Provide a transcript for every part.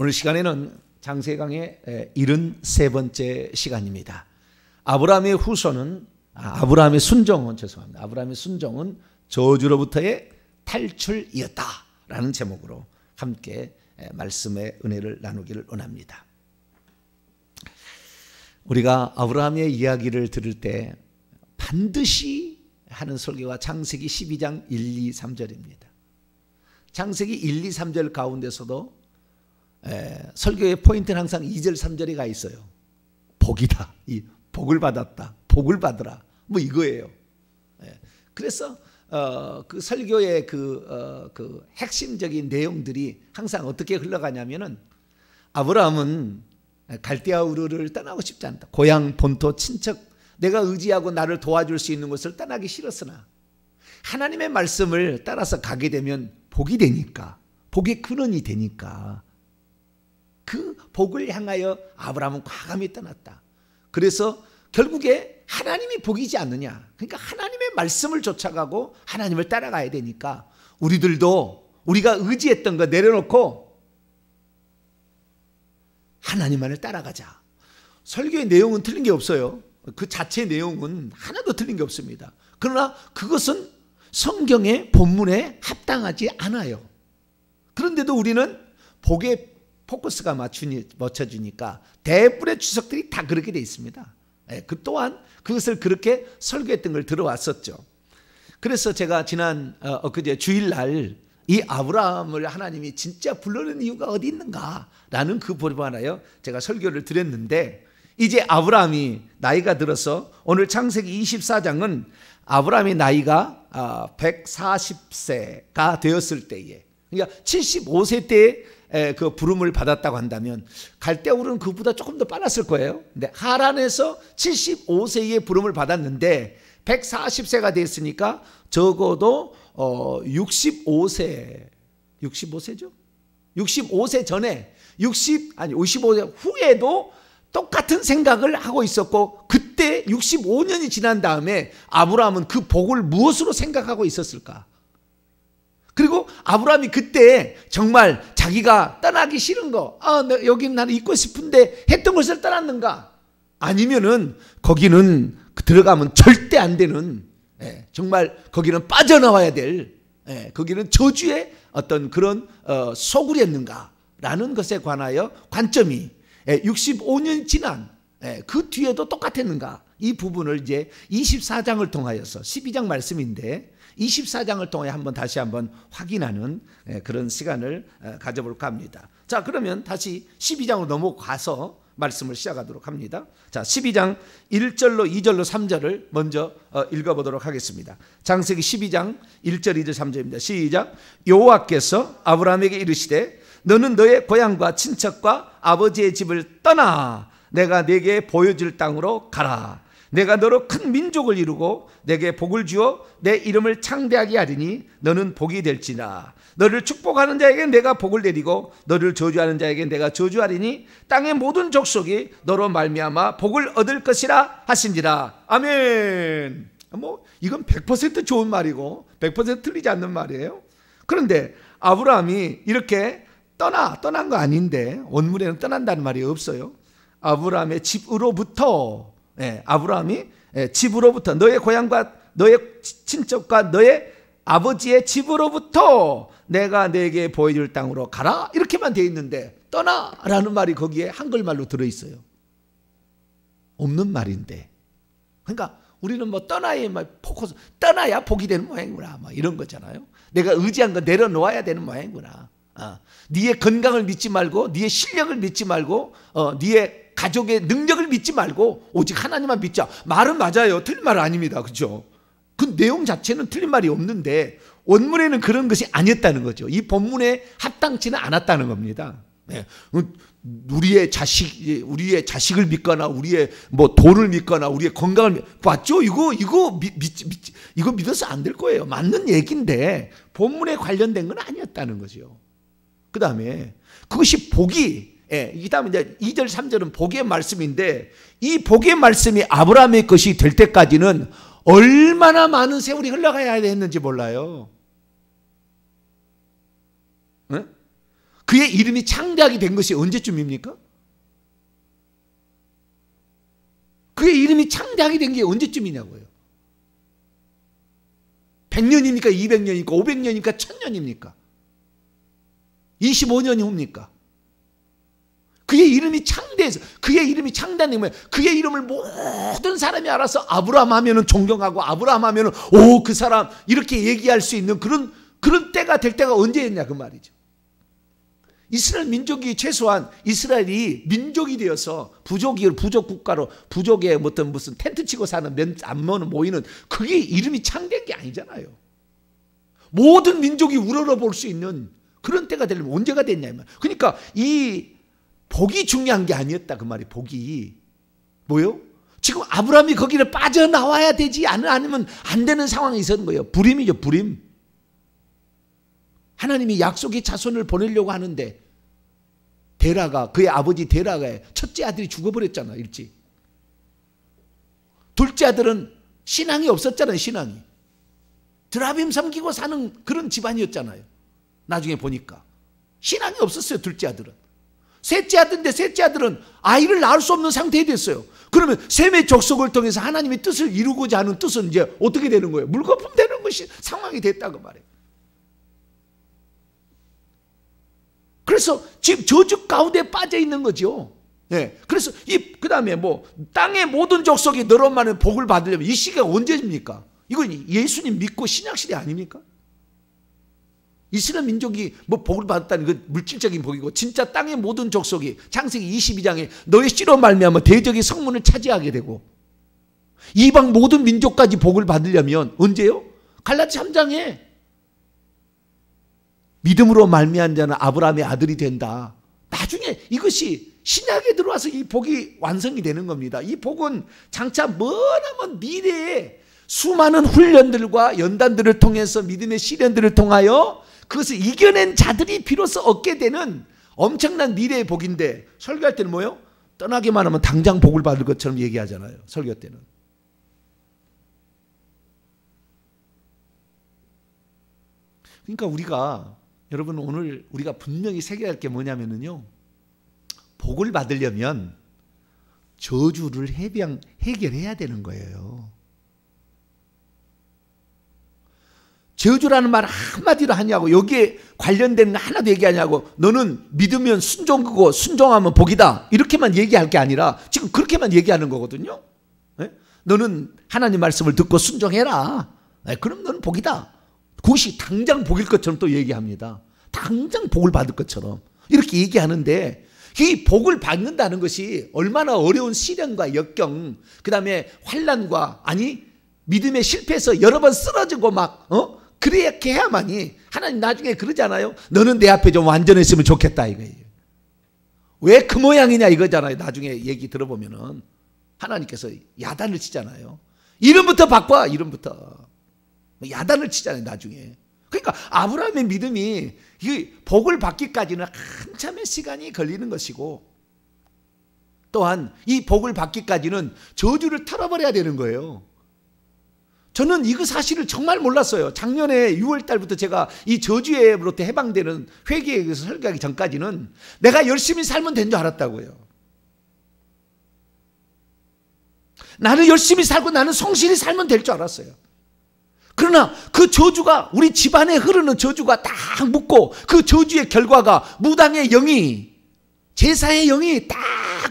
오늘 시간에는 장세강의 73번째 시간입니다. 아브라함의 후손은 아, 브라함의 순종은 죄송합니다. 아브라함의 순종은 저주로부터의 탈출이었다라는 제목으로 함께 말씀의 은혜를 나누기를 원합니다. 우리가 아브라함의 이야기를 들을 때 반드시 하는 설교가 창세기 12장 1, 2, 3절입니다. 창세기 1, 2, 3절 가운데서도 에, 예, 설교의 포인트는 항상 2절, 3절에 가 있어요. 복이다. 이 복을 받았다. 복을 받으라. 뭐 이거예요. 에, 예, 그래서 어, 그 설교의 그, 어, 그 핵심적인 내용들이 항상 어떻게 흘러가냐면은 아브라함은 갈대아 우르를 떠나고 싶지 않다. 고향, 본토, 친척, 내가 의지하고 나를 도와줄 수 있는 것을 떠나기 싫었으나 하나님의 말씀을 따라서 가게 되면 복이 되니까, 복의 근원이 되니까 그 복을 향하여 아브라함은 과감히 떠났다. 그래서 결국에 하나님이 복이지 않느냐. 그러니까 하나님의 말씀을 쫓아가고 하나님을 따라가야 되니까 우리들도 우리가 의지했던 거 내려놓고 하나님만을 따라가자. 설교의 내용은 틀린 게 없어요. 그 자체 내용은 하나도 틀린 게 없습니다. 그러나 그것은 성경의 본문에 합당하지 않아요. 그런데도 우리는 복의 포커스가 맞추니, 맞춰주니까 대부분의 주석들이 다 그렇게 돼 있습니다. 예, 그 또한 그것을 그렇게 설교했던 걸 들어왔었죠. 그래서 제가 지난 어, 그제 주일날 이 아브라함을 하나님이 진짜 불러는 이유가 어디 있는가라는 그 보고 하나요. 제가 설교를 드렸는데 이제 아브라함이 나이가 들어서 오늘 창세기 24장은 아브라함의 나이가 140세가 아, 되었을 때에 그러니까 75세 때에 그 부름을 받았다고 한다면 갈대아울은 그보다 조금 더 빨랐을 거예요. 근데 하란에서 75세에 부름을 받았는데 140세가 됐으니까 적어도 어 65세 65세죠? 65세 전에 60 아니 55세 후에도 똑같은 생각을 하고 있었고 그때 65년이 지난 다음에 아브라함은 그 복을 무엇으로 생각하고 있었을까? 그리고 아브라함이 그때 정말 자기가 떠나기 싫은 거, 아, 여기 나는 있고 싶은데 했던 것을 떠났는가? 아니면은 거기는 그 들어가면 절대 안 되는, 예, 정말 거기는 빠져나와야 될, 예, 거기는 저주의 어떤 그런 어, 소굴이었는가라는 것에 관하여 관점이 예, 65년 지난 예, 그 뒤에도 똑같았는가? 이 부분을 이제 24장을 통하여서 12장 말씀인데 24장을 통해 한번 다시 한번 확인하는 예, 그런 시간을 어, 가져볼까 합니다. 자, 그러면 다시 12장으로 넘어가서 말씀을 시작하도록 합니다. 자, 12장 1절로 2절로 3절을 먼저 어, 읽어보도록 하겠습니다. 장세기 12장 1절 2절 3절입니다. 시작. 여호와께서 아브라함에게 이르시되 너는 너의 고향과 친척과 아버지의 집을 떠나 내가 네게 보여줄 땅으로 가라. 내가 너로 큰 민족을 이루고 내게 복을 주어 내 이름을 창대하게 하리니 너는 복이 될지나 너를 축복하는 자에게 내가 복을 내리고 너를 저주하는 자에게 내가 저주하리니 땅의 모든 족속이 너로 말미암아 복을 얻을 것이라 하신지라 아멘. 뭐 이건 100% 좋은 말이고 100% 틀리지 않는 말이에요. 그런데 아브라함이 이렇게 떠나 떠난 거 아닌데 원문에는 떠난다는 말이 없어요. 아브라함의 집으로부터 예, 아브라함이 예, 집으로부터 너의 고향과 너의 친척과 너의 아버지의 집으로부터 내가 내게 보여줄 땅으로 가라 이렇게만 돼 있는데 떠나라는 말이 거기에 한글말로 들어 있어요. 없는 말인데. 그러니까 우리는 뭐 떠나야 포커스 떠나야 복이 되는 모양이구나 뭐 이런 거잖아요. 내가 의지한 거 내려놓아야 되는 모양이구나. 어, 아, 네의 건강을 믿지 말고 네의 실력을 믿지 말고 어, 네의 가족의 능력을 믿지 말고 오직 하나님만 믿자. 말은 맞아요. 틀린 말은 아닙니다. 그죠? 그 내용 자체는 틀린 말이 없는데 원문에는 그런 것이 아니었다는 거죠. 이 본문에 합당치는 않았다는 겁니다. 네. 우리의 자식, 우리의 자식을 믿거나 우리의 뭐 돈을 믿거나 우리의 건강을 믿, 봤죠? 이거 이거 믿, 믿, 믿 이거 믿어서 안 될 거예요. 맞는 얘기인데 본문에 관련된 건 아니었다는 거죠. 그 다음에 그것이 복이 예, 이다음 이제 2절, 3절은 복의 말씀인데 이 복의 말씀이 아브라함의 것이 될 때까지는 얼마나 많은 세월이 흘러가야 했는지 몰라요. 네? 그의 이름이 창대하게 된 것이 언제쯤입니까? 그의 이름이 창대하게 된 게 언제쯤이냐고요. 100년입니까? 200년입니까? 500년입니까? 1000년입니까? 25년이 후입니까? 그의 이름이 창대해서 그의 이름이 창대한 거예요. 그의 이름을 모든 사람이 알아서 아브라함 하면은 존경하고 아브라함 하면은 오 그 사람 이렇게 얘기할 수 있는 그런 그런 때가 될 때가 언제였냐 그 말이죠. 이스라엘 민족이 최소한 이스라엘이 민족이 되어서 부족이 부족 국가로 부족의 뭐 어떤 무슨 텐트 치고 사는 면 안면은 모이는 그게 이름이 창대한 게 아니잖아요. 모든 민족이 우러러 볼 수 있는 그런 때가 되려면 언제가 됐냐 이 말. 그러니까 이 복이 중요한 게 아니었다 그 말이 복이 뭐요? 지금 아브라함이 거기를 빠져나와야 되지 않으면 안 되는 상황이 있었던 거예요. 불임이죠, 불임. 하나님이 약속의 자손을 보내려고 하는데 데라가 그의 아버지 데라가의 첫째 아들이 죽어버렸잖아, 일찍. 둘째 아들은 신앙이 없었잖아요, 신앙이. 드라빔 섬기고 사는 그런 집안이었잖아요. 나중에 보니까 신앙이 없었어요, 둘째 아들은. 셋째 아들인데 셋째 아들은 아이를 낳을 수 없는 상태에 됐어요. 그러면 셈의 적속을 통해서 하나님의 뜻을 이루고자 하는 뜻은 이제 어떻게 되는 거예요? 물거품 되는 것이 상황이 됐다고 말해요. 그래서 지금 저주 가운데 빠져 있는 거죠. 네. 그래서 이 그다음에 뭐 땅의 모든 족속이 너로만은 복을 받으려면 이 시기가 언제입니까? 이건 예수님 믿고 신약 시대 아닙니까? 이스라엘 민족이 뭐 복을 받았다는 그 물질적인 복이고 진짜 땅의 모든 족속이 창세기 22장에 너의 씨로 말미암아 대적의 성문을 차지하게 되고 이방 모든 민족까지 복을 받으려면 언제요? 갈라치 3장에 믿음으로 말미암 자는 아브라함의 아들이 된다. 나중에 이것이 신약에 들어와서 이 복이 완성이 되는 겁니다. 이 복은 장차 머나먼 미래에 수많은 훈련들과 연단들을 통해서 믿음의 시련들을 통하여 그것을 이겨낸 자들이 비로소 얻게 되는 엄청난 미래의 복인데 설교할 때는 뭐요? 떠나기만 하면 당장 복을 받을 것처럼 얘기하잖아요. 설교 때는. 그러니까 우리가 여러분 오늘 우리가 분명히 새겨야 할 게뭐냐면요 복을 받으려면 저주를 해병, 해결해야 되는 거예요. 저주라는 말 한마디로 하냐고 여기에 관련된 거 하나도 얘기하냐고 너는 믿으면 순종이고 순종하면 복이다 이렇게만 얘기할 게 아니라 지금 그렇게만 얘기하는 거거든요. 예? 너는 하나님 말씀을 듣고 순종해라. 예, 그럼 너는 복이다. 그것이 당장 복일 것처럼 또 얘기합니다. 당장 복을 받을 것처럼 이렇게 얘기하는데 이 복을 받는다는 것이 얼마나 어려운 시련과 역경 그 다음에 환란과 아니 믿음에 실패해서 여러 번 쓰러지고 막 어? 그렇게 해야만이 하나님 나중에 그러잖아요. 너는 내 앞에 좀 완전했으면 좋겠다 이거예요. 왜 그 모양이냐 이거잖아요. 나중에 얘기 들어보면은 하나님께서 야단을 치잖아요. 이름부터 바꿔 이름부터 야단을 치잖아요. 나중에. 그러니까 아브라함의 믿음이 이 복을 받기까지는 한참의 시간이 걸리는 것이고 또한 이 복을 받기까지는 저주를 털어버려야 되는 거예요. 저는 이거 그 사실을 정말 몰랐어요. 작년에 6월 달부터 제가 이저주에 앱으로부터 해방되는 회계에 의해서 설교하기 전까지는 내가 열심히 살면 된 줄 알았다고요. 나는 열심히 살고 나는 성실히 살면 될 줄 알았어요. 그러나 그 저주가 우리 집안에 흐르는 저주가 딱 묻고 그 저주의 결과가 무당의 영이 제사의 영이 딱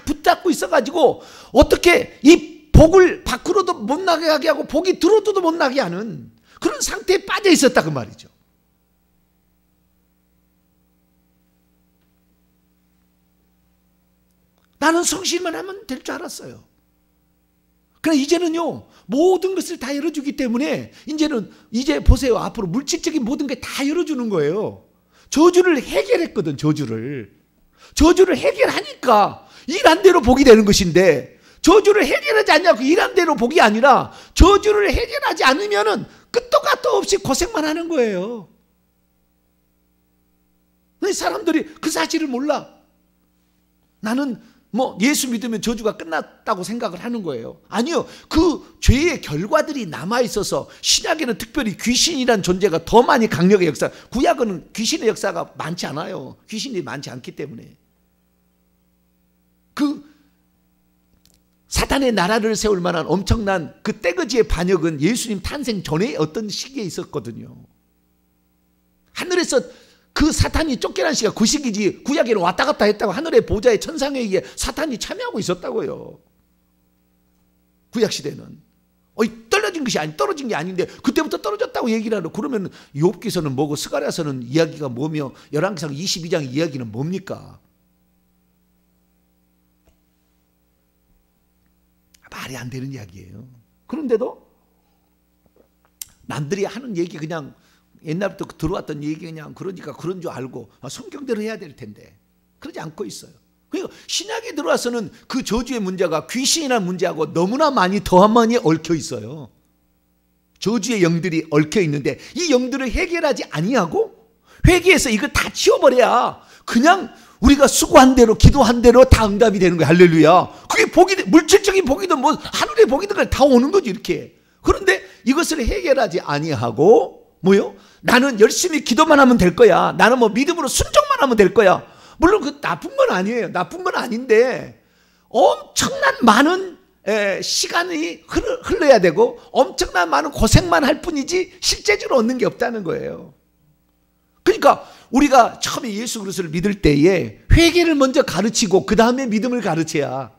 붙잡고 있어가지고 어떻게 이 복을 밖으로도 못 나게 하고 복이 들어도도 못 나게 하는 그런 상태에 빠져 있었다 그 말이죠. 나는 성실만 하면 될 줄 알았어요. 그러나 이제는요 모든 것을 다 열어주기 때문에 이제는 이제 보세요 앞으로 물질적인 모든 게 다 열어주는 거예요. 저주를 해결했거든 저주를 저주를 해결하니까 일한 대로 복이 되는 것인데 저주를 해결하지 않냐고 이람대로 복이 아니라 저주를 해결하지 않으면은 끝도 끝도 없이 고생만 하는 거예요. 사람들이 그 사실을 몰라. 나는 뭐 예수 믿으면 저주가 끝났다고 생각을 하는 거예요. 아니요. 그 죄의 결과들이 남아 있어서 신약에는 특별히 귀신이란 존재가 더 많이 강력의 역사. 구약은 귀신의 역사가 많지 않아요. 귀신이 많지 않기 때문에. 사탄의 나라를 세울 만한 엄청난 그 떼거지의 반역은 예수님 탄생 전에 어떤 시기에 있었거든요. 하늘에서 그 사탄이 쫓겨난 시가 기그 시기지 구약에는 왔다 갔다 했다고 하늘의 보좌의 천상에 의해 사탄이 참여하고 있었다고요. 구약 시대는 어이 떨어진 것이 아니 떨어진 게 아닌데 그때부터 떨어졌다고 얘기를 하고 그러면 욥기서는 뭐고 스가랴서는 이야기가 뭐며 열왕기상 22장 이야기는 뭡니까? 말이 안 되는 이야기예요. 그런데도 남들이 하는 얘기 그냥 옛날부터 그 들어왔던 얘기 그냥 그러니까 그런 줄 알고 아, 성경대로 해야 될 텐데 그러지 않고 있어요. 그러니까 신약에 들어와서는 그 저주의 문제가 귀신이라는 문제하고 너무나 많이 더한 많이 얽혀 있어요. 저주의 영들이 얽혀 있는데 이 영들을 해결하지 아니하고 회개해서 이걸 다 치워버려야 그냥 우리가 수고한 대로 기도한 대로 다 응답이 되는 거야. 할렐루야. 그게 복이 물질적인 복이든 뭐 하늘의 복이든 다 오는 거지 이렇게. 그런데 이것을 해결하지 아니하고 뭐요? 나는 열심히 기도만 하면 될 거야. 나는 뭐 믿음으로 순종만 하면 될 거야. 물론 그 나쁜 건 아니에요. 나쁜 건 아닌데 엄청난 많은 에, 시간이 흘러, 흘러야 되고 엄청난 많은 고생만 할 뿐이지 실제적으로 얻는 게 없다는 거예요. 그러니까 우리가 처음에 예수 그리스도를 믿을 때에 회개를 먼저 가르치고 그 다음에 믿음을 가르쳐야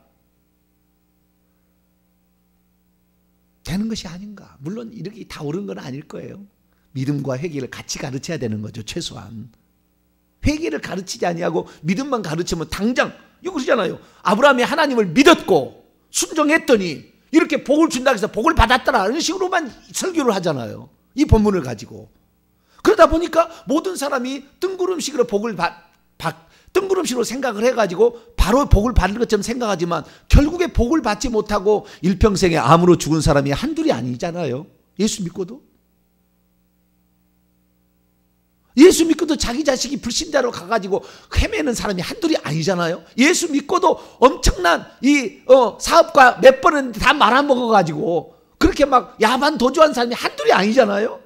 되는 것이 아닌가. 물론 이렇게 다 옳은 건 아닐 거예요. 믿음과 회개를 같이 가르쳐야 되는 거죠. 최소한. 회개를 가르치지 아니하고 믿음만 가르치면 당장 이거 그러잖아요. 아브라함이 하나님을 믿었고 순종했더니 이렇게 복을 준다 해서 복을 받았다라는 식으로만 설교를 하잖아요. 이 본문을 가지고 그러다 보니까 모든 사람이 뜬구름식으로 복을 받, 받 뜬구름식으로 생각을 해가지고 바로 복을 받는 것처럼 생각하지만 결국에 복을 받지 못하고 일평생에 암으로 죽은 사람이 한둘이 아니잖아요. 예수 믿고도. 예수 믿고도 자기 자식이 불신자로 가가지고 헤매는 사람이 한둘이 아니잖아요. 예수 믿고도 엄청난 이 어, 사업과 몇 번은 다 말아먹어가지고 그렇게 막야만 도주한 사람이 한둘이 아니잖아요.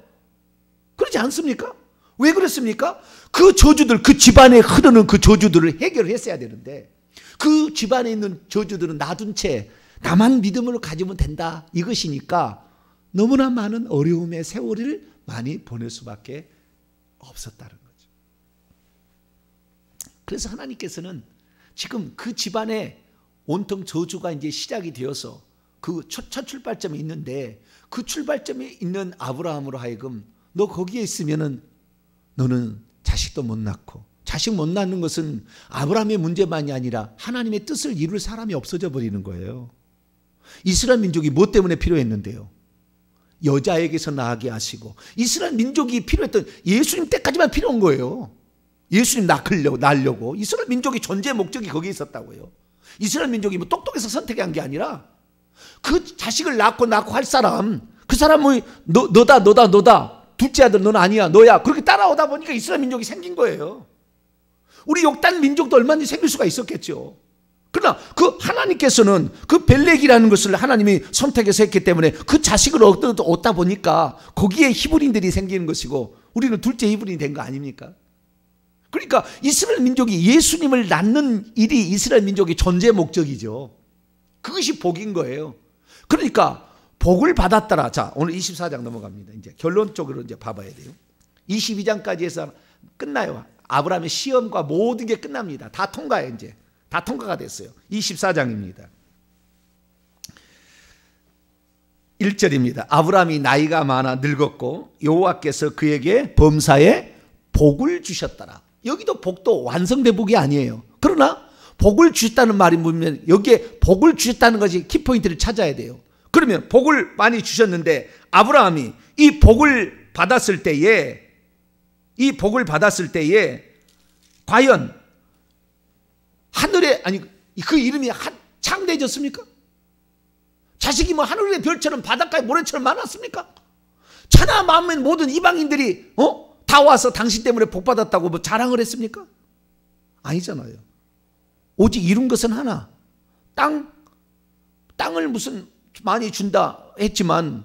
그러지 않습니까? 왜 그랬습니까? 그 저주들, 그 집안에 흐르는 그 저주들을 해결했어야 되는데 그 집안에 있는 저주들은 놔둔 채 나만 믿음을 가지면 된다 이것이니까 너무나 많은 어려움의 세월을 많이 보낼 수밖에 없었다는 거죠. 그래서 하나님께서는 지금 그 집안에 온통 저주가 이제 시작이 되어서 그 첫 출발점이 있는데 그 출발점에 있는 아브라함으로 하여금 너 거기에 있으면은 너는 자식도 못 낳고 자식 못 낳는 것은 아브라함의 문제만이 아니라 하나님의 뜻을 이룰 사람이 없어져 버리는 거예요. 이스라엘 민족이 뭐 때문에 필요했는데요? 여자에게서 나게 하시고 이스라엘 민족이 필요했던 예수님 때까지만 필요한 거예요. 예수님 낳으려고 날려고 이스라엘 민족이 존재 목적이 거기에 있었다고요. 이스라엘 민족이 뭐 똑똑해서 선택한 게 아니라 그 자식을 낳고 낳고 할 사람 그 사람을 너, 너다 너다 너다 둘째 아들 넌 아니야 너야 그렇게 따라오다 보니까 이스라엘 민족이 생긴 거예요. 우리 욕단 민족도 얼마든지 생길 수가 있었겠죠. 그러나 그 하나님께서는 그 벨렉이라는 것을 하나님이 선택해서 했기 때문에 그 자식을 얻다 보니까 거기에 히브리들이 생기는 것이고 우리는 둘째 히브리인 된 거 아닙니까? 그러니까 이스라엘 민족이 예수님을 낳는 일이 이스라엘 민족의 존재 목적이죠. 그것이 복인 거예요. 그러니까 복을 받았더라. 자, 오늘 24장 넘어갑니다. 이제 결론 적으로 이제 봐봐야 돼요. 22장까지 해서 끝나요. 아브라함의 시험과 모든 게 끝납니다. 다 통과해 이제. 다 통과가 됐어요. 24장입니다. 1절입니다. 아브라함이 나이가 많아 늙었고 여호와께서 그에게 범사에 복을 주셨더라. 여기도 복도 완성된 복이 아니에요. 그러나 복을 주셨다는 말이 뭐냐면 여기에 복을 주셨다는 것이 키포인트를 찾아야 돼요. 그러면 복을 많이 주셨는데 아브라함이 이 복을 받았을 때에 이 복을 받았을 때에 과연 하늘에 아니 그 이름이 한 창대해졌습니까? 자식이 뭐 하늘의 별처럼 바닷가에 모래처럼 많았습니까? 천하 음민 모든 이방인들이 어? 다 와서 당신 때문에 복 받았다고 뭐 자랑을 했습니까? 아니잖아요. 오직 이룬 것은 하나. 땅 땅을 무슨 많이 준다 했지만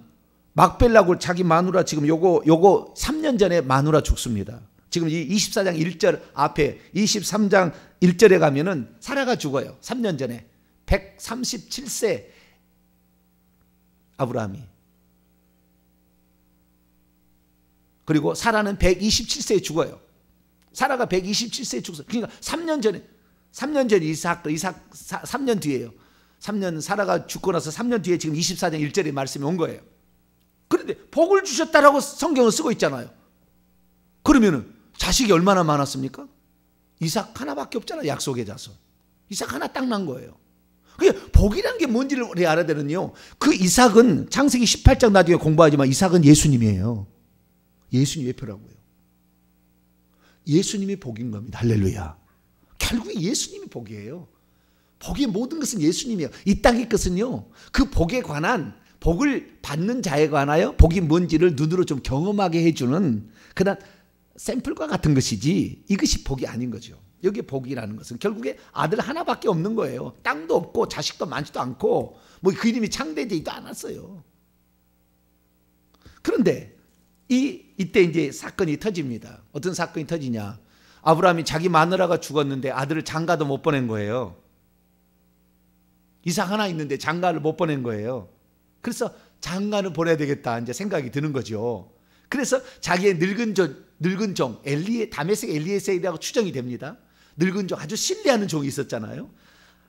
막벨라고 자기 마누라 지금 요거 요거 3년 전에 마누라 죽습니다. 지금 이 24장 1절 앞에 23장 1절에 가면은 사라가 죽어요. 3년 전에 137세 아브라함이 그리고 사라는 127세에 죽어요. 사라가 127세에 죽어요. 그러니까 3년 전에 3년 전에 이삭 이삭 3년 뒤에요. 3년 살아가 죽고 나서 3년 뒤에 지금 24장 1절에 말씀이 온 거예요. 그런데 복을 주셨다라고 성경을 쓰고 있잖아요. 그러면은 자식이 얼마나 많았습니까? 이삭 하나밖에 없잖아 약속의 자손. 이삭 하나 딱 난 거예요. 그게 복이란 게 뭔지를 우리 알아야 되는요. 그 이삭은 창세기 18장 나중에 공부하지만 이삭은 예수님이에요. 예수님의 표라고요. 예수님이 복인 겁니다. 할렐루야. 결국 예수님이 복이에요. 복의 모든 것은 예수님이에요. 이 땅의 것은요. 그 복에 관한 복을 받는 자에 관하여 복이 뭔지를 눈으로 좀 경험하게 해주는 그런 샘플과 같은 것이지 이것이 복이 아닌 거죠. 여기 복이라는 것은 결국에 아들 하나밖에 없는 거예요. 땅도 없고 자식도 많지도 않고 뭐그 이름이 창대되지도 않았어요. 그런데 이 이때 이제 사건이 터집니다. 어떤 사건이 터지냐? 아브라함이 자기 마누라가 죽었는데 아들을 장가도 못 보낸 거예요. 이삭 하나 있는데 장가를 못 보낸 거예요. 그래서 장가를 보내야 되겠다 이제 생각이 드는 거죠. 그래서 자기의 늙은 종, 늙은 종 엘리에 다메섹 엘리에셀이라고 추정이 됩니다. 늙은 종 아주 신뢰하는 종이 있었잖아요.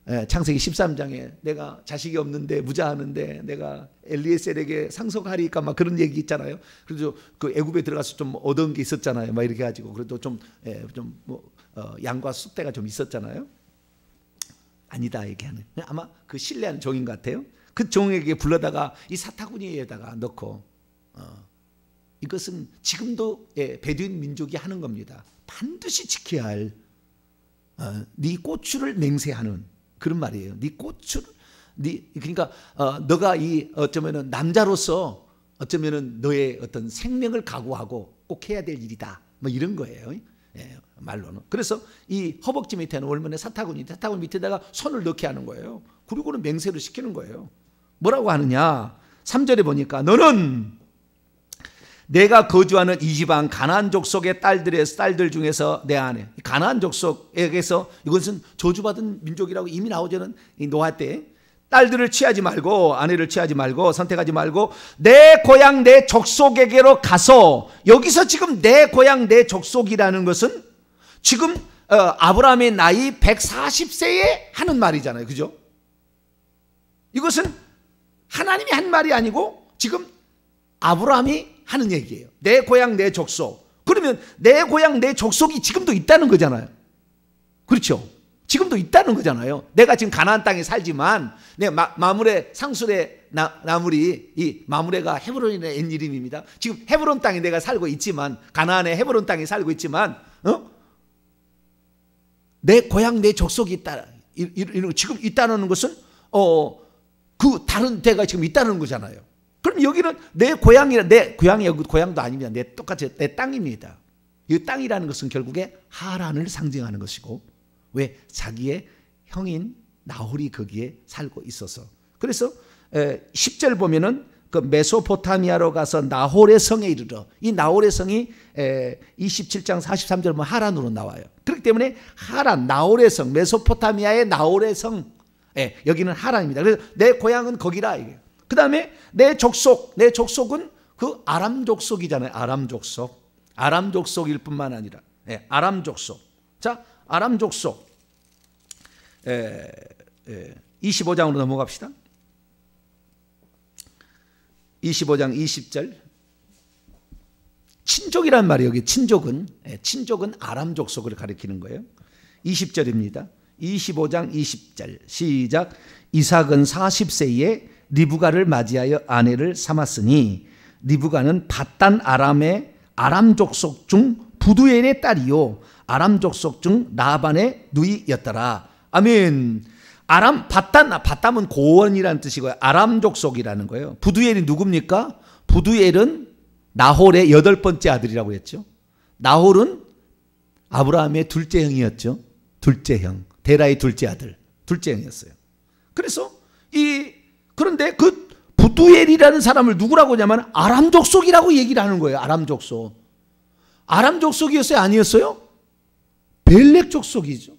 예, 창세기 13장에 내가 자식이 없는데 무자하는데 내가 엘리에셀에게 상속하리까 막 그런 얘기 있잖아요. 그래서 그 애굽에 들어가서 좀 얻은 게 있었잖아요. 막 이렇게 가지고 그래도 좀 좀뭐 예, 어, 양과 숙대가좀 있었잖아요. 아니다 얘기하는 아마 그 신뢰하는 종인 것 같아요. 그 종에게 불러다가 이 사타구니에다가 넣고 어, 이것은 지금도 예, 베두인 민족이 하는 겁니다. 반드시 지켜야 할. 어, 네 고추를 맹세하는 그런 말이에요. 네고추네 그러니까 어, 너가 이 어쩌면은 남자로서 어쩌면은 너의 어떤 생명을 각오하고 꼭 해야 될 일이다. 뭐 이런 거예요. 예, 말로는. 그래서 이 허벅지 밑에는 얼마나 사타구니, 사타구니 밑에다가 손을 넣게 하는 거예요. 그리고는 맹세를 시키는 거예요. 뭐라고 하느냐? 3절에 보니까 너는 내가 거주하는 이 지방 가난안 족속의 딸들의 딸들 중에서 내 안에 가난안 족속에게서 이것은 저주받은 민족이라고 이미 나오지는 이 노아 때 딸들을 취하지 말고 아내를 취하지 말고 선택하지 말고 내 고향 내 족속에게로 가서 여기서 지금 내 고향 내 족속이라는 것은 지금 어, 아브라함의 나이 140세에 하는 말이잖아요. 그죠? 이것은 하나님이 한 말이 아니고 지금 아브라함이 하는 얘기예요. 내 고향 내 족속. 그러면 내 고향 내 족속이 지금도 있다는 거잖아요. 그렇죠? 지금도 있다는 거잖아요. 내가 지금 가나안 땅에 살지만 내 마, 마물의 상술의 나, 나물이 이 마물에가 헤브론의 옛 이름입니다. 지금 헤브론 땅에 내가 살고 있지만 가나안의 헤브론 땅에 살고 있지만 어? 내 고향 내 족속이 있다 이런 지금 있다는 것은 어 그 다른 데가 지금 있다는 거잖아요. 그럼 여기는 내 고향이라 내 고향이 여 고향도 아닙니다. 내 똑같이 내 땅입니다. 이 땅이라는 것은 결국에 하란을 상징하는 것이고 왜 자기의 형인 나홀이 거기에 살고 있어서. 그래서 10절 보면은 그 메소포타미아로 가서 나홀의 성에 이르러 이 나홀의 성이 27장 43절 보 하란으로 나와요. 그렇기 때문에 하란 나홀의 성 메소포타미아의 나홀의 성 예, 여기는 하란입니다. 그래서 내 고향은 거기라 이게. 그다음에 내 족속 내 족속은 그 아람 족속이잖아요. 아람 족속 아람 족속일 뿐만 아니라 예, 아람 족속 자 아람 족속 25장으로 넘어갑시다. 25장 20절 친족이란 말이 여기 친족은 예, 친족은 아람 족속을 가리키는 거예요. 20절입니다. 25장 20절 시작 이삭은 40세에 리브가를 맞이하여 아내를 삼았으니 리브가는 바단 아람의 아람 족속 중 부두엘의 딸이요 아람 족속 중 라반의 누이였더라. 아멘. 아람 바탄 아, 바탐은 고원이라는 뜻이고요. 아람 족속이라는 거예요. 부두엘이 누굽니까? 부두엘은 나홀의 여덟 번째 아들이라고 했죠. 나홀은 아브라함의 둘째 형이었죠. 둘째 형. 데라의 둘째 아들. 둘째 형이었어요. 그래서 이 그런데 그 부두엘이라는 사람을 누구라고 하냐면 아람 족속이라고 얘기를 하는 거예요. 아람 족속. 아람 족속이었어요? 아니었어요? 벨렉 족속이죠.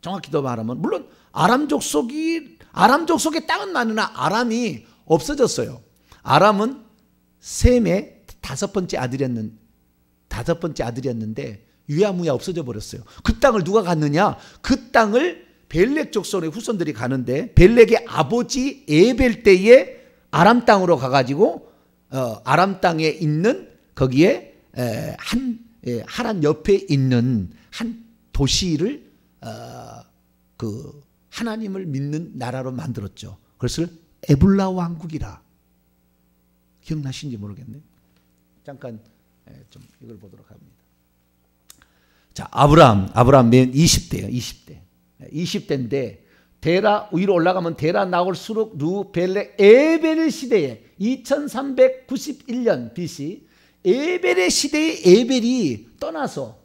정확히 더 말하면 물론 아람 족속이 아람 족속의 땅은 많으나 아람이 없어졌어요. 아람은 셈의 다섯 번째 아들이었는 다섯 번째 아들이었는데 유야무야 없어져 버렸어요. 그 땅을 누가 갔느냐? 그 땅을 벨렉 족속의 후손들이 가는데 벨렉의 아버지 에벨 때에 아람 땅으로 가가지고 어, 아람 땅에 있는 거기에 에, 한 예, 하란 옆에 있는 한 도시를 어, 그 하나님을 믿는 나라로 만들었죠. 그것을 에블라 왕국이라 기억나시지 모르겠네. 잠깐 예, 좀 이걸 보도록 합니다. 자, 아브라함, 아브라함 맨 20대예요. 20대. 20대인데 예, 데라 위로 올라가면 데라 나올 수록 루 벨레 에벨 시대에 2391년 BC 에벨의 시대에 에벨이 떠나서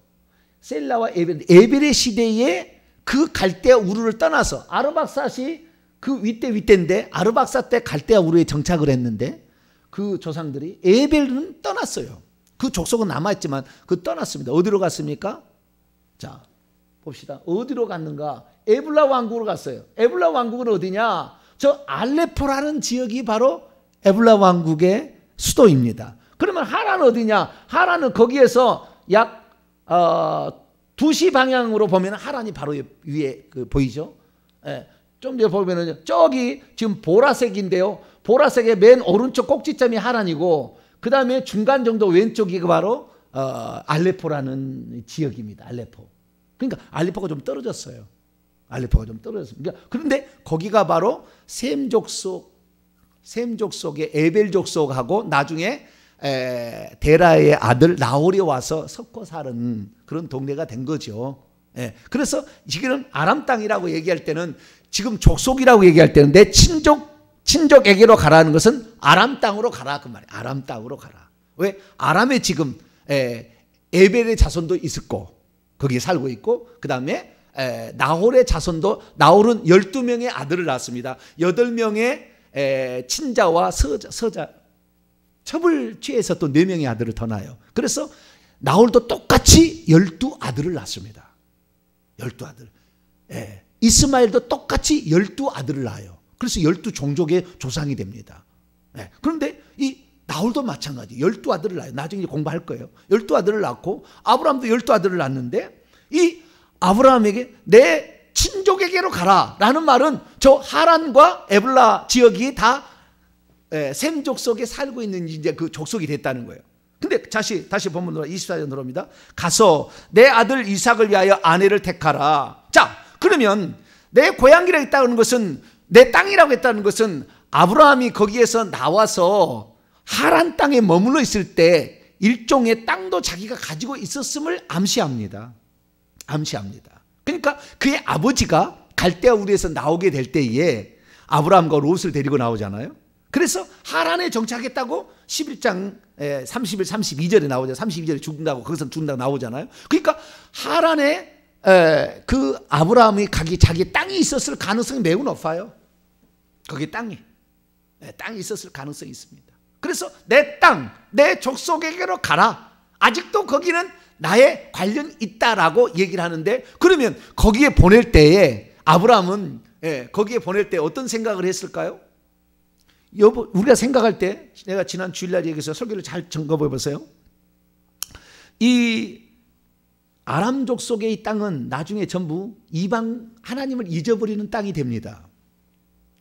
셀라와 에벨, 에벨의 시대에 그 갈대아 우르를 떠나서 아르박사시 그 윗대 윗대인데 아르박사 때 갈대아 우르에 정착을 했는데 그 조상들이 에벨은 떠났어요. 그 족속은 남아있지만 그 떠났습니다. 어디로 갔습니까? 자 봅시다. 어디로 갔는가? 에블라 왕국으로 갔어요. 에블라 왕국은 어디냐? 저 알레포라는 지역이 바로 에블라 왕국의 수도입니다. 그러면 하라는 어디냐? 하라는 거기에서 약 어, 두시 방향으로 보면 하란이 바로 위에 그 보이죠? 예, 좀 뒤에 보면은 저기 지금 보라색인데요. 보라색의 맨 오른쪽 꼭지점이 하란이고 그 다음에 중간 정도 왼쪽이 그 바로 어, 알레포라는 지역입니다. 알레포. 그러니까 알레포가 좀 떨어졌어요. 알레포가 좀 떨어졌습니다. 그러니까 그런데 거기가 바로 셈 족속, 셈 족속의 에벨 족속하고 나중에 에, 데라의 아들 나홀이 와서 섞고 사는 그런 동네가 된 거죠. 예, 그래서 지금 아람 땅이라고 얘기할 때는 지금 족속이라고 얘기할 때는 내 친족 친족에게로 가라는 것은 아람 땅으로 가라 그 말이에요. 아람 땅으로 가라. 왜 아람에 지금 에, 에벨의 자손도 있었고 거기에 살고 있고 그 다음에 나홀의 자손도 나홀은 12명의 아들을 낳았습니다. 8명의 에, 친자와 서자, 서자 첩을 취해서 또 네 명의 아들을 더 낳아요. 그래서 나홀도 똑같이 열두 아들을 낳습니다. 열두 아들. 예. 이스마엘도 똑같이 열두 아들을 낳아요. 그래서 열두 종족의 조상이 됩니다. 예. 그런데 이 나홀도 마찬가지. 열두 아들을 낳아요. 나중에 공부할 거예요. 열두 아들을 낳고 아브라함도 열두 아들을 낳는데 이 아브라함에게 내 친족에게로 가라라는 말은 저 하란과 에블라 지역이 다 에, 예, 샘 족속에 살고 있는 이제 그 족속이 됐다는 거예요. 근데 다시 다시 본문 24절 들어옵니다. 가서 내 아들 이삭을 위하여 아내를 택하라. 자, 그러면 내 고향이라고 했다는 것은 내 땅이라고 했다는 것은 아브라함이 거기에서 나와서 하란 땅에 머물러 있을 때 일종의 땅도 자기가 가지고 있었음을 암시합니다. 암시합니다. 그러니까 그의 아버지가 갈대아 우리에서 나오게 될 때에 아브라함과 롯을 데리고 나오잖아요. 그래서 하란에 정착했다고 11장 30일 32절에 나오잖아요 32절에 죽는다고 거기서 죽는다고 나오잖아요. 그러니까 하란에 그 아브라함이 가기 자기 땅이 있었을 가능성이 매우 높아요. 거기 땅이 땅이 있었을 가능성이 있습니다. 그래서 내 땅, 내 족속에게로 가라. 아직도 거기는 나의 관련 있다라고 얘기를 하는데 그러면 거기에 보낼 때에 아브라함은 거기에 보낼 때 어떤 생각을 했을까요? 여보, 우리가 생각할 때 내가 지난 주일날 얘기해서 설교를 잘 점검해 보세요. 이 아람족 속의 이 땅은 나중에 전부 이방 하나님을 잊어버리는 땅이 됩니다.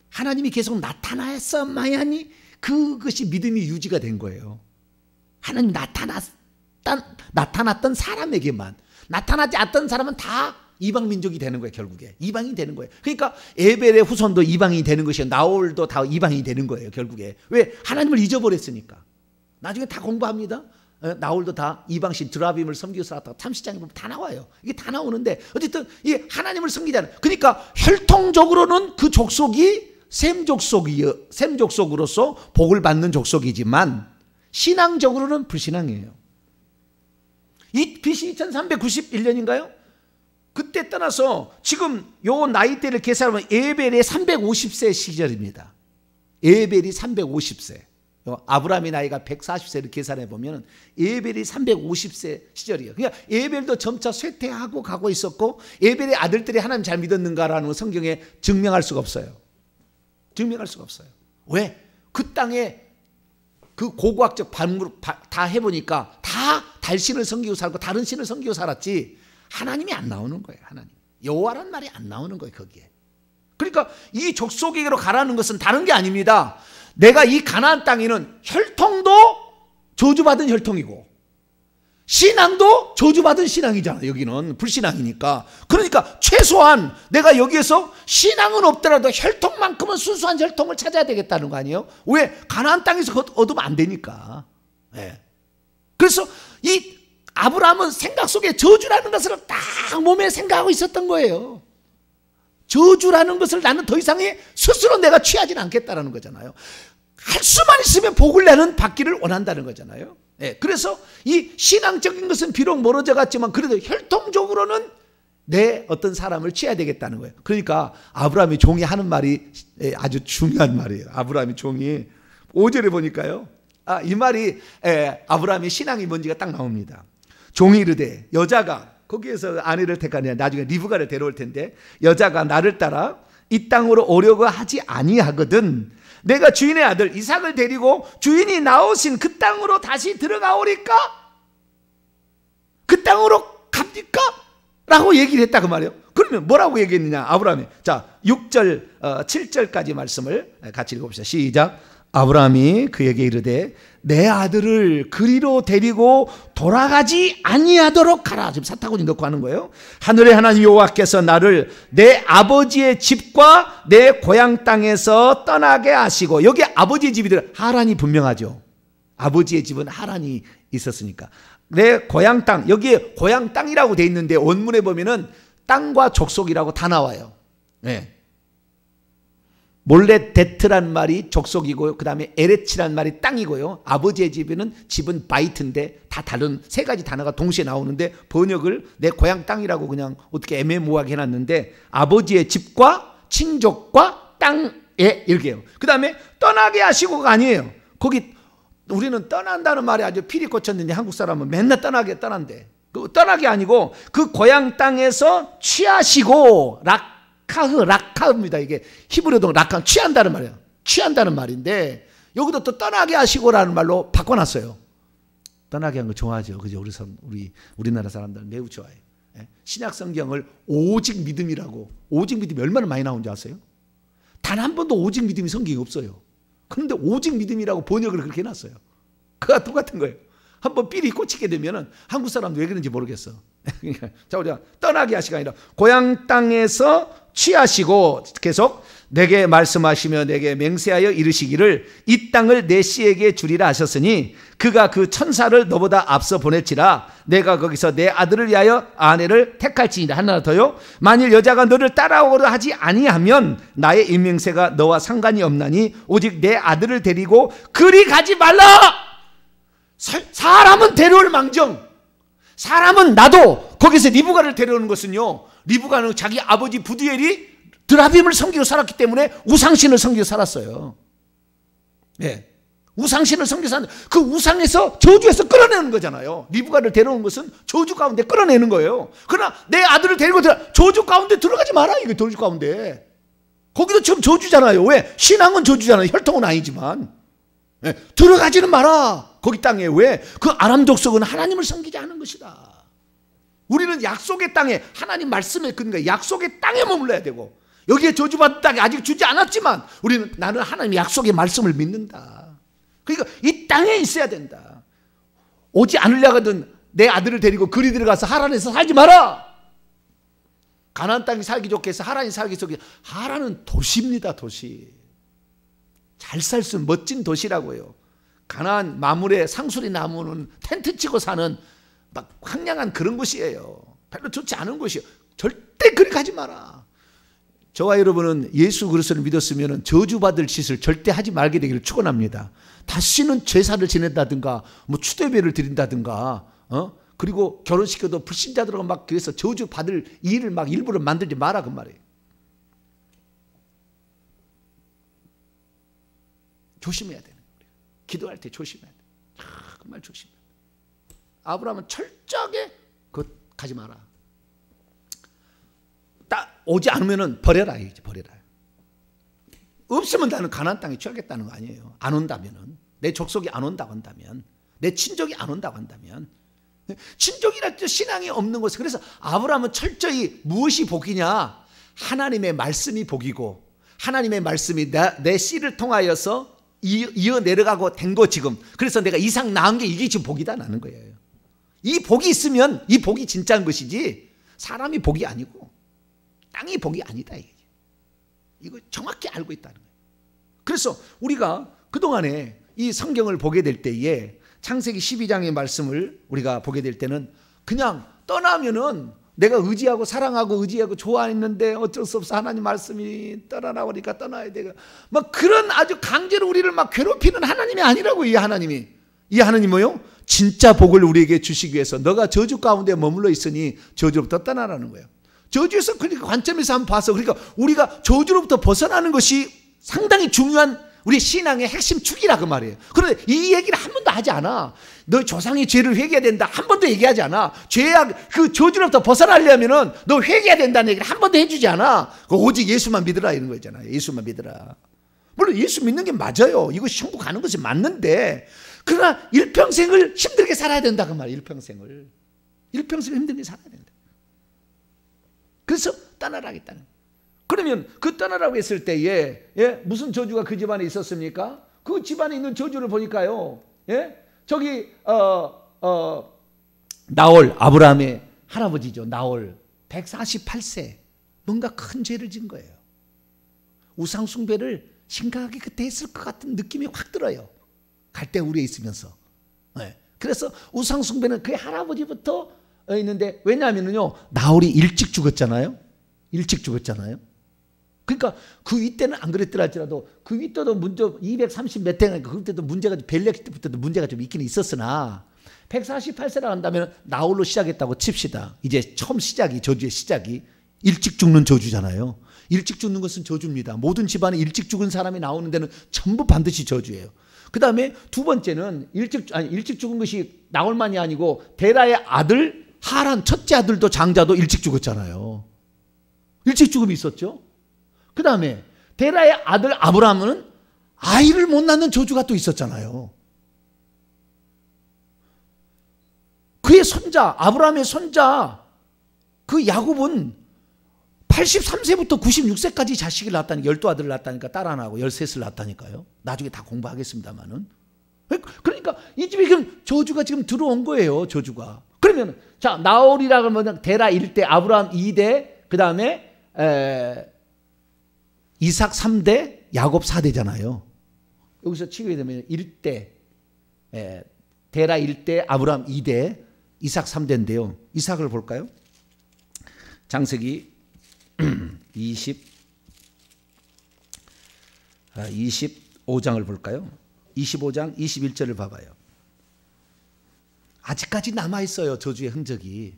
하나님이 계속 나타나서마야니 그것이 믿음이 유지가 된 거예요. 하나님 나타났 나타났던 사람에게만 나타나지 않던 사람은 다 이방 민족이 되는 거예요, 결국에. 이방이 되는 거예요. 그러니까 에벨의 후손도 이방이 되는 것이요. 나홀도 다 이방이 되는 거예요, 결국에. 왜? 하나님을 잊어버렸으니까. 나중에 다 공부합니다. 어, 나홀도 다 이방신 드라빔을 섬기고 살았다가 탐시장에 보면 다 나와요. 이게 다 나오는데 어쨌든 이 하나님을 섬기자는 그러니까 혈통적으로는 그 족속이 셈 족속이 셈 족속으로서 복을 받는 족속이지만 신앙적으로는 불신앙이에요. 이 BC 2391년인가요? 그때 떠나서 지금 요 나이대를 계산하면 에벨의 350세 시절입니다. 에벨이 350세. 아브라함의 나이가 140세를 계산해 보면 에벨이 350세 시절이에요. 그러니까 에벨도 점차 쇠퇴하고 가고 있었고 에벨의 아들들이 하나님 잘 믿었는가라는 성경에 증명할 수가 없어요. 증명할 수가 없어요. 왜? 그 땅에 그 고고학적 반물 다 해보니까 다 달신을 섬기고 살고 다른 신을 섬기고 살았지 하나님이 안 나오는 거예요. 하나님. 여호와란 말이 안 나오는 거예요. 거기에. 그러니까 이 족속에게로 가라는 것은 다른 게 아닙니다. 내가 이 가나안 땅에는 혈통도 저주받은 혈통이고 신앙도 저주받은 신앙이잖아. 여기는 불신앙이니까. 그러니까 최소한 내가 여기에서 신앙은 없더라도 혈통만큼은 순수한 혈통을 찾아야 되겠다는 거 아니에요? 왜 가나안 땅에서 얻으면 안 되니까. 예. 그래서 이 아브라함은 생각 속에 저주라는 것을 딱 몸에 생각하고 있었던 거예요. 저주라는 것을 나는 더이상 스스로 내가 취하지는 않겠다라는 거잖아요. 할 수만 있으면 복을 내는 받기를 원한다는 거잖아요. 예, 그래서 이 신앙적인 것은 비록 멀어져 갔지만 그래도 혈통적으로는 내 어떤 사람을 취해야 되겠다는 거예요. 그러니까 아브라함이 종이 하는 말이 예, 아주 중요한 말이에요. 아브라함이 종이 5절에 보니까요. 아, 이 말이 예, 아브라함의 신앙이 뭔지가 딱 나옵니다. 종이 르되 여자가 거기에서 아내를 택하느냐 나중에 리브가를 데려올 텐데 여자가 나를 따라 이 땅으로 오려고 하지 아니하거든 내가 주인의 아들 이삭을 데리고 주인이 나오신 그 땅으로 다시 들어가오리까? 그 땅으로 갑니까? 라고 얘기를 했다 그 말이에요. 그러면 뭐라고 얘기했느냐? 아브라함이. 자, 6절, 어, 7절까지 말씀을 같이 읽어봅시다. 시작. 아브라함이 그에게 이르되 내 아들을 그리로 데리고 돌아가지 아니하도록 하라. 지금 사타구니 넣고 하는 거예요. 하늘의 하나님 여호와께서 나를 내 아버지의 집과 내 고향 땅에서 떠나게 하시고 여기 아버지 집이들 하란이 분명하죠. 아버지의 집은 하란이 있었으니까 내 고향 땅 여기에 고향 땅이라고 돼 있는데 원문에 보면은 땅과 족속이라고 다 나와요. 네. 몰래 데트란 말이 족속이고 요그 다음에 에레치란 말이 땅이고요. 아버지의 집에는 집은 바이트인데 다 다른 세 가지 단어가 동시에 나오는데 번역을 내 고향 땅이라고 그냥 어떻게 애매모호하게 해놨는데 아버지의 집과 친족과 땅에 이렇게 요그 다음에 떠나게 하시고가 아니에요. 거기 우리는 떠난다는 말이 아주 피리 꽂혔는데 한국 사람은 맨날 떠나게 떠난대. 그 떠나게 아니고 그 고향 땅에서 취하시고 락 라카흐, 라카흐입니다. 이게 히브리어동 라카, 취한다는 말이에요. 취한다는 말인데 여기도 또 떠나게 하시고라는 말로 바꿔놨어요. 떠나게 한 거 좋아하죠. 그죠? 우리 사람, 우리 우리나라 사람들은 매우 좋아해요. 예? 신약 성경을 오직 믿음이라고 오직 믿음이 얼마나 많이 나온지 아세요? 단 한 번도 오직 믿음이 성경이 없어요. 그런데 오직 믿음이라고 번역을 그렇게 해놨어요. 그와 똑같은 거예요. 한번 삘이 꽂히게 되면은 한국 사람도 왜 그런지 모르겠어. 그러니까 자 우리가 떠나게 하시가 아니라 고향 땅에서 취하시고 계속 내게 말씀하시며 내게 맹세하여 이르시기를 이 땅을 내 씨에게 주리라 하셨으니 그가 그 천사를 너보다 앞서 보낼지라 내가 거기서 내 아들을 위하여 아내를 택할지니라 하나 더요 만일 여자가 너를 따라오려 하지 아니하면 나의 임명세가 너와 상관이 없나니 오직 내 아들을 데리고 그리 가지 말라 사람은 데려올 망정 사람은 나도 거기서 리브가를 데려오는 것은요. 리브가는 자기 아버지 부두엘이 드라빔을 섬기고 살았기 때문에 우상신을 섬기고 살았어요. 예. 네. 우상신을 섬기고 살았그 우상에서 저주에서 끌어내는 거잖아요. 리브가를 데려온 것은 저주 가운데 끌어내는 거예요. 그러나 내 아들을 데리고 들어 저주 가운데 들어가지 마라. 이게 저주 가운데. 거기도 지금 저주잖아요. 왜? 신앙은 저주잖아요. 혈통은 아니지만. 네. 들어가지는 마라. 거기 땅에 왜? 그 아람 족속은 하나님을 섬기지 않은 것이다. 우리는 약속의 땅에 하나님 말씀에 그러니 약속의 땅에 머물러야 되고 여기에 저주받은 땅에 아직 주지 않았지만 우리는 나는 하나님 약속의 말씀을 믿는다. 그러니까 이 땅에 있어야 된다. 오지 않으려거든 내 아들을 데리고 그리 들어가서 하란에서 살지 마라. 가나 땅이 살기 좋게 해서 하란이 살기 좋게 하란은 도시입니다. 도시. 잘 살 수 멋진 도시라고요. 가난 마물에 상수리 나무는 텐트 치고 사는 막 황량한 그런 곳이에요. 별로 좋지 않은 곳이요 절대 그렇게 하지 마라. 저와 여러분은 예수 그리스도를 믿었으면 저주받을 짓을 절대 하지 말게 되기를 축원합니다. 다시는 제사를 지낸다든가 뭐 추대배를 드린다든가 어? 그리고 결혼시켜도 불신자들하고 막 그래서 저주받을 일을 막 일부러 만들지 마라 그 말이에요. 조심해야 돼. 기도할 때 조심해야 돼. 아, 정말 조심해야 돼. 아브라함은 철저하게 그 가지 마라. 딱 오지 않으면은 버려라 이제 버려라. 없으면 나는 가나안 땅에 취하겠다는 거 아니에요. 안 온다면은 내 족속이 안 온다고 한다면 내 친족이 안 온다고 한다면 친족이라 신앙이 없는 곳에 그래서 아브라함은 철저히 무엇이 복이냐 하나님의 말씀이 복이고 하나님의 말씀이 내, 내 씨를 통하여서 이어 내려가고 된 거 지금. 그래서 내가 이상 나은 게 이게 지금 복이다 나는 거예요. 이 복이 있으면 이 복이 진짜인 것이지 사람이 복이 아니고 땅이 복이 아니다. 이게. 이거 정확히 알고 있다는 거예요. 그래서 우리가 그동안에 이 성경을 보게 될 때에 창세기 12장의 말씀을 우리가 보게 될 때는 그냥 떠나면은 내가 의지하고 사랑하고 의지하고 좋아했는데 어쩔 수 없어 하나님 말씀이 떠나나그니까 떠나야 되고 막 그런 아주 강제로 우리를 막 괴롭히는 하나님이 아니라고 이 하나님이 이 하나님 뭐요? 진짜 복을 우리에게 주시기 위해서 너가 저주 가운데 머물러 있으니 저주로부터 떠나라는 거예요. 저주에서 그러니까 관점에서 한번 봐서 그러니까 우리가 저주로부터 벗어나는 것이 상당히 중요한 우리 신앙의 핵심 축이라 그 말이에요. 그런데 이 얘기를 한 번도 하지 않아. 너 조상의 죄를 회개해야 된다. 한 번도 얘기하지 않아. 죄악 그 저주로부터 벗어나려면은 너 회개해야 된다는 얘기를 한 번도 해주지 않아. 그 오직 예수만 믿으라 이런 거잖아. 예수만 믿으라. 물론 예수 믿는 게 맞아요. 이거 천국 가는 것이 맞는데 그러나 일평생을 힘들게 살아야 된다 그 말이에요. 일평생을 일평생 힘들게 살아야 된다. 그래서 따라라 겠다는 그러면 그 떠나라고 했을 때에 예? 무슨 저주가 그 집안에 있었습니까? 그 집안에 있는 저주를 보니까요. 예? 저기 어, 어, 나올 아브라함의 할아버지죠. 나올 148세 뭔가 큰 죄를 진 거예요. 우상 숭배를 심각하게 그때 했을 것 같은 느낌이 확 들어요. 갈대 우리에 있으면서. 예. 그래서 우상 숭배는 그 할아버지부터 있는데 왜냐하면요 나홀이 일찍 죽었잖아요. 일찍 죽었잖아요. 그러니까 그이때는안 그랬더라 지라도그이때도 문제 230 몇 대니까 그때도 문제가 벨렉 때부터도 문제가 좀 있긴 있었으나 148세라 한다면 나홀로 시작했다고 칩시다. 이제 처음 시작이 저주의 시작이 일찍 죽는 저주잖아요. 일찍 죽는 것은 저주입니다. 모든 집안에 일찍 죽은 사람이 나오는 데는 전부 반드시 저주예요. 그 다음에 두 번째는 일찍 아니 일찍 죽은 것이 나홀만이 아니고 데라의 아들 하란 첫째 아들도 장자도 일찍 죽었잖아요. 일찍 죽음이 있었죠. 그 다음에 데라의 아들 아브라함은 아이를 못 낳는 저주가 또 있었잖아요. 그의 손자 아브라함의 손자 그 야곱은 83세부터 96세까지 자식을 낳았다니 12아들을 낳았다니까 딸 하나하고 13을 낳았다니까요. 나중에 다 공부하겠습니다마는. 그, 그러니까 이 집에 지금 저주가 지금 들어온 거예요. 저주가. 그러면 자 나홀이라고 하면 데라 1대 아브라함 2대 그 다음에 이삭 3대, 야곱 4대잖아요. 여기서 치게 되면 1대, 에, 데라 1대, 아브람 2대, 이삭 3대인데요. 이삭을 볼까요? 장세기 20, 25장을 아, 볼까요? 25장 21절을 봐봐요. 아직까지 남아있어요. 저주의 흔적이.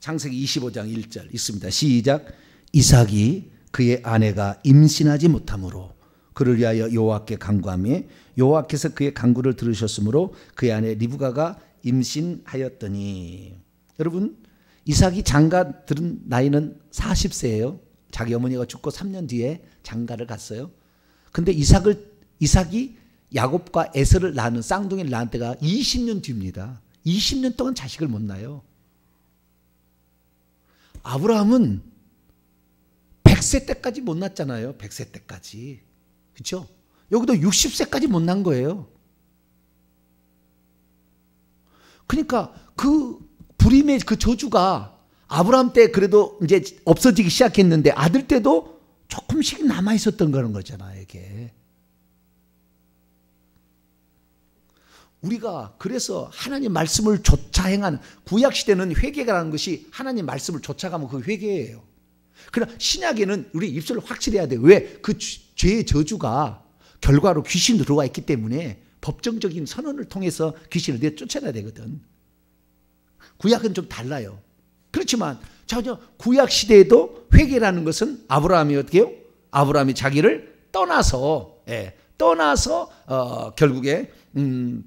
장세기 25장 1절 있습니다. 시작. 이삭이 그의 아내가 임신하지 못함으로 그를 위하여 여호와께 간구함에 여호와께서 그의 간구를 들으셨으므로 그의 아내 리브가가 임신하였더니 여러분 이삭이 장가 들은 나이는 40세예요. 자기 어머니가 죽고 3년 뒤에 장가를 갔어요. 근데 이삭을 이삭이 야곱과 에서를 낳는 쌍둥이를 낳은 때가 20년 뒤입니다. 20년 동안 자식을 못 낳아요. 아브라함은 100세 때까지 못 났잖아요. 100세 때까지. 그쵸 여기도 60세까지 못 난 거예요. 그러니까 그 불임의 그 저주가 아브라함 때 그래도 이제 없어지기 시작했는데 아들 때도 조금씩 남아 있었던 거는 거잖아요, 이게. 우리가 그래서 하나님 말씀을 조차 행하는 구약 시대는 회개라는 것이 하나님 말씀을 조차가면 그 회개예요. 그러나 신약에는 우리 입술을 확실해야 돼요. 왜? 그 죄의 저주가 결과로 귀신으로 들어와 있기 때문에 법정적인 선언을 통해서 귀신을 내 쫓아내야 되거든. 구약은 좀 달라요. 그렇지만 전혀 구약 시대에도 회개라는 것은 아브라함이 어떻게 해요? 아브라함이 자기를 떠나서 예, 떠나서 어, 결국에 음,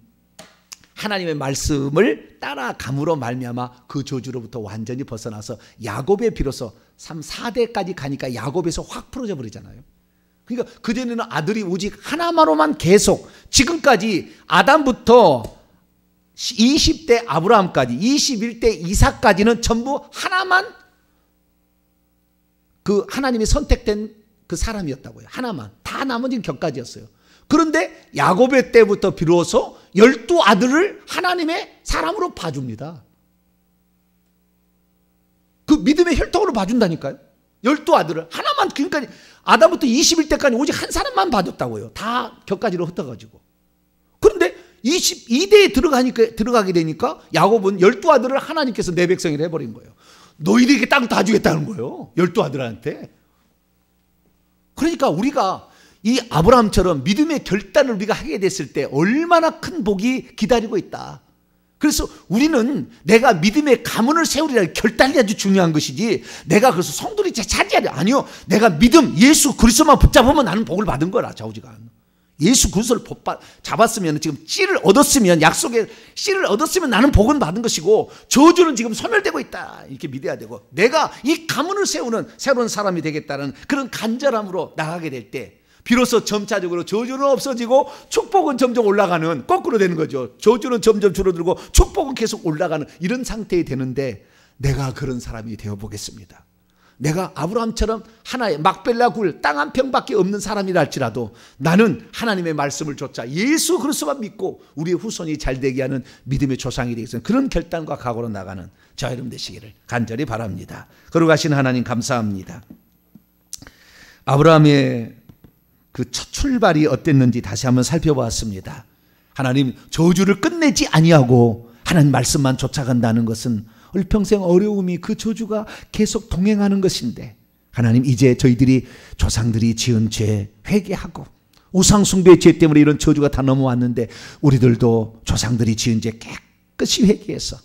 하나님의 말씀을 따라감으로 말미암아 그 저주로부터 완전히 벗어나서 야곱에 비로소 3, 4대까지 가니까 야곱에서 확 풀어져 버리잖아요. 그러니까 그전에는 아들이 오직 하나마로만 계속 지금까지 아담부터 20대 아브라함까지 21대 이삭까지는 전부 하나만 그 하나님이 선택된 그 사람이었다고요. 하나만. 다 나머지는 격까지였어요. 그런데 야곱의 때부터 비로소 열두 아들을 하나님의 사람으로 봐줍니다. 그 믿음의 혈통으로 봐준다니까요. 열두 아들을 하나만 그러니까 아담부터 21대까지 오직 한 사람만 봐줬다고요. 다 격가지로 흩어가지고. 그런데 22대에 들어가니까 들어가게 되니까 야곱은 열두 아들을 하나님께서 내 백성이라 해버린 거예요. 너희들에게 땅 다 주겠다는 거예요. 열두 아들한테. 그러니까 우리가 이 아브라함처럼 믿음의 결단을 우리가 하게 됐을 때 얼마나 큰 복이 기다리고 있다. 그래서 우리는 내가 믿음의 가문을 세우리라는 결단이 아주 중요한 것이지 내가 그래서 성도리차지하 아니요 내가 믿음 예수 그리스도만 붙잡으면 나는 복을 받은 거라 자우지가 예수 그리스도를 잡았으면 지금 씨를 얻었으면 약속에 씨를 얻었으면 나는 복은 받은 것이고 저주는 지금 소멸되고 있다 이렇게 믿어야 되고 내가 이 가문을 세우는 새로운 사람이 되겠다는 그런 간절함으로 나가게 될때 비로소 점차적으로 저주는 없어지고 축복은 점점 올라가는 거꾸로 되는 거죠. 저주는 점점 줄어들고 축복은 계속 올라가는 이런 상태에 되는데 내가 그런 사람이 되어 보겠습니다. 내가 아브라함처럼 하나의 막벨라 굴 땅 한 평밖에 없는 사람이랄지라도 나는 하나님의 말씀을 좇아 예수 그리스만 믿고 우리의 후손이 잘 되게 하는 믿음의 조상이 되겠습니다. 그런 결단과 각오로 나가는 저 이름 되시기를 간절히 바랍니다. 그러고 가신 하나님 감사합니다. 아브라함의 그첫 출발이 어땠는지 다시 한번 살펴보았습니다. 하나님 저주를 끝내지 아니하고 하나님 말씀만 쫓아간다는 것은 얼평생 어려움이 그 저주가 계속 동행하는 것인데 하나님 이제 저희들이 조상들이 지은 죄 회개하고 우상 숭배의 죄 때문에 이런 저주가 다 넘어왔는데 우리들도 조상들이 지은 죄 깨끗이 회개해서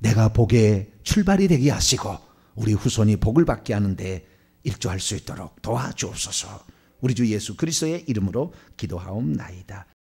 내가 복의 출발이 되게 하시고 우리 후손이 복을 받게 하는데 일조할 수 있도록 도와주옵소서. 우리 주 예수 그리스도의 이름으로 기도하옵나이다.